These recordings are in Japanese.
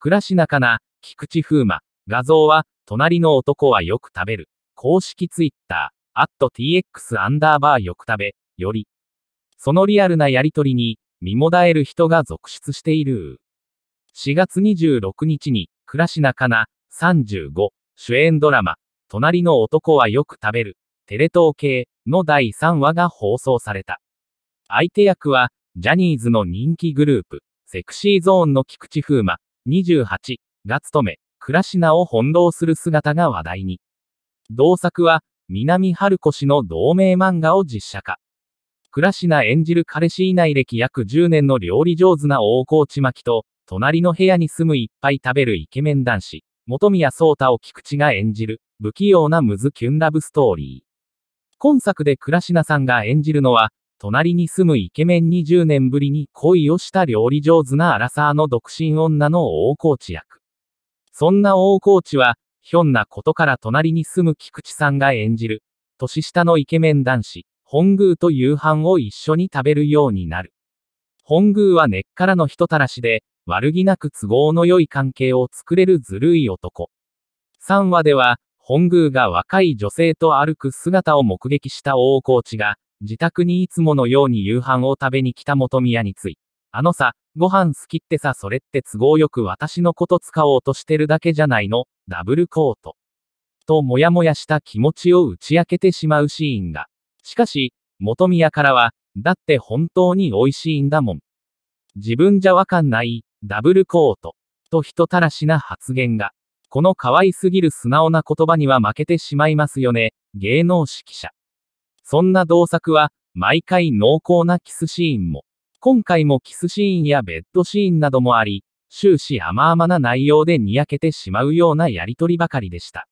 倉科かな、菊池風磨。画像は、隣の男はよく食べる。公式ツイッター、アット tx アンダーバーよく食べ、より。そのリアルなやりとりに、身もだえる人が続出している。4月26日に、倉科しなかな、35、主演ドラマ、隣の男はよく食べる、テレ東系の第3話が放送された。相手役は、ジャニーズの人気グループ、セクシーゾーンの菊池風磨、28が務め、倉科を翻弄する姿が話題に。同作は、南春子氏の同名漫画を実写化。倉科演じる彼氏以内歴約10年の料理上手な大河内巻と、隣の部屋に住むいっぱい食べるイケメン男子、本宮颯太を菊池が演じる、不器用なムズキュンラブストーリー。今作で倉科さんが演じるのは、隣に住むイケメン20年ぶりに恋をした料理上手なアラサーの独身女の大河内役。そんな大河内は、ひょんなことから隣に住む菊池さんが演じる、年下のイケメン男子、本宮と夕飯を一緒に食べるようになる。本宮は根っからの人たらしで、悪気なく都合の良い関係を作れるずるい男。3話では、本宮が若い女性と歩く姿を目撃した大河内が、自宅にいつものように夕飯を食べに来た元宮につい。あのさ、ご飯好きってさ、それって都合よく私のこと使おうとしてるだけじゃないの、ダブルコート。と、もやもやした気持ちを打ち明けてしまうシーンが。しかし、元宮からは、だって本当に美味しいんだもん。自分じゃわかんない、ダブルコート。と人たらしな発言が。この可愛すぎる素直な言葉には負けてしまいますよね、芸能識者。そんな同作は、毎回濃厚なキスシーンも、今回もキスシーンやベッドシーンなどもあり、終始甘々な内容でにやけてしまうようなやりとりばかりでした。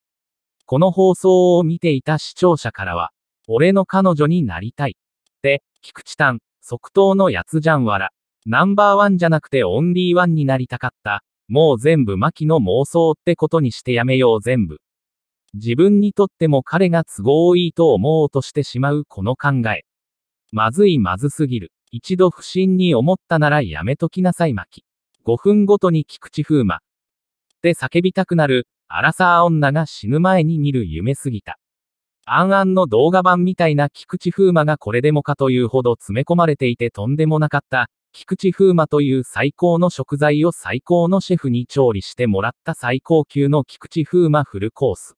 この放送を見ていた視聴者からは、俺の彼女になりたい。で、菊池丹、即答のやつじゃんわら。ナンバーワンじゃなくてオンリーワンになりたかった。もう全部マキの妄想ってことにしてやめよう全部。自分にとっても彼が都合いいと思おうとしてしまうこの考え。まずいまずすぎる。一度不審に思ったならやめときなさい巻き。5分ごとに菊池風磨。って叫びたくなる、アラサー女が死ぬ前に見る夢すぎた。アンアンの動画版みたいな菊池風磨がこれでもかというほど詰め込まれていてとんでもなかった、菊池風磨という最高の食材を最高のシェフに調理してもらった最高級の菊池風磨フルコース。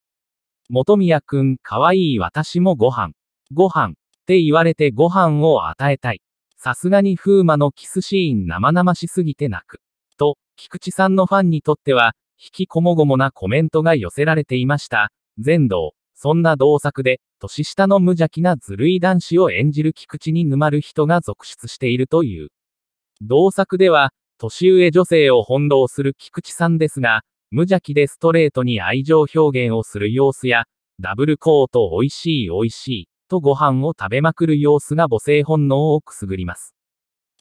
元宮くん、かわいい私もご飯。ご飯。って言われてご飯を与えたい。さすがに風魔のキスシーン生々しすぎて泣く。と、菊池さんのファンにとっては、引きこもごもなコメントが寄せられていました。全道、そんな同作で、年下の無邪気なずるい男子を演じる菊池に沼る人が続出しているという。同作では、年上女性を翻弄する菊池さんですが、無邪気でストレートに愛情表現をする様子や、ダブルコート美味しい美味しい、とご飯を食べまくる様子が母性本能をくすぐります。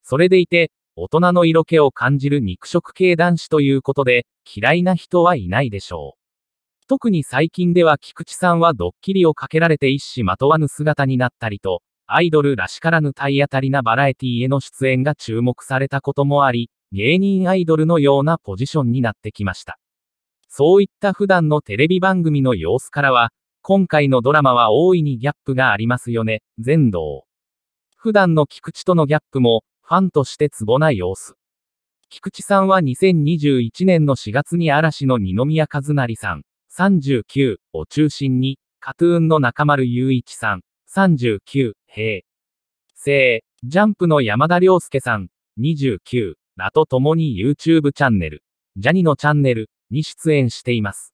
それでいて、大人の色気を感じる肉食系男子ということで、嫌いな人はいないでしょう。特に最近では菊池さんはドッキリをかけられて一死まとわぬ姿になったりと、アイドルらしからぬ体当たりなバラエティへの出演が注目されたこともあり、芸人アイドルのようなポジションになってきました。そういった普段のテレビ番組の様子からは、今回のドラマは大いにギャップがありますよね、全道。普段の菊池とのギャップも、ファンとしてツボな様子。菊池さんは2021年の4月に嵐の二宮和也さん、39を中心に、カトゥーンの中丸雄一さん、39、平。成、ジャンプの山田涼介さん、29らと共に YouTube チャンネル、ジャニのチャンネル、に出演しています。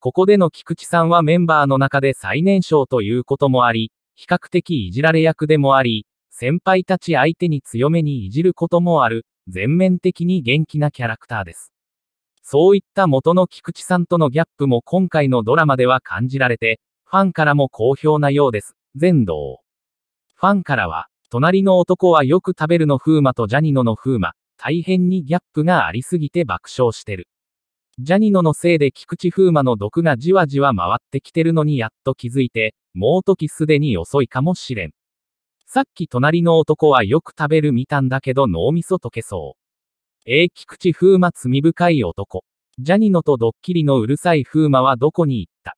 ここでの菊池さんはメンバーの中で最年少ということもあり、比較的いじられ役でもあり、先輩たち相手に強めにいじることもある、全面的に元気なキャラクターです。そういった元の菊池さんとのギャップも今回のドラマでは感じられて、ファンからも好評なようです。全道。ファンからは、隣の男はよく食べるの風磨とジャニノの風磨、大変にギャップがありすぎて爆笑してる。ジャニノのせいで菊池風磨の毒がじわじわ回ってきてるのにやっと気づいて、もう時すでに遅いかもしれん。さっき隣の男はよく食べる見たんだけど脳みそ溶けそう。えー、菊池風磨罪深い男。ジャニノとドッキリのうるさい風磨はどこに行った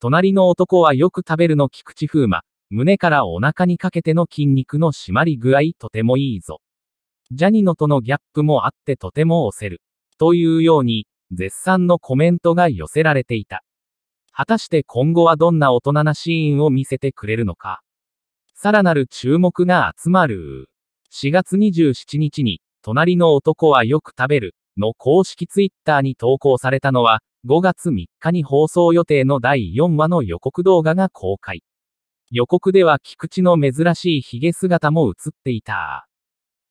隣の男はよく食べるの菊池風磨。胸からお腹にかけての筋肉の締まり具合とてもいいぞ。ジャニノとのギャップもあってとても押せる。というように、絶賛のコメントが寄せられていた。果たして今後はどんな大人なシーンを見せてくれるのか。さらなる注目が集まる。4月27日に、隣の男はよく食べる、の公式ツイッターに投稿されたのは、5月3日に放送予定の第4話の予告動画が公開。予告では菊池の珍しい髭姿も映っていた。